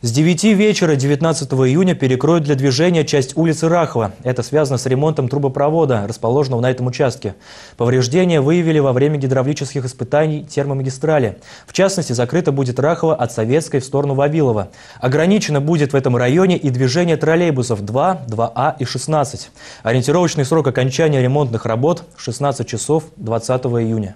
С 9 вечера 19 июня перекроют для движения часть улицы Рахова. Это связано с ремонтом трубопровода, расположенного на этом участке. Повреждения выявили во время гидравлических испытаний термомагистрали. В частности, закрыто будет Рахова от Советской в сторону Вавилова. Ограничено будет в этом районе и движение троллейбусов 2, 2А а и 16. Ориентировочный срок окончания ремонтных работ – 16 часов 20 июня.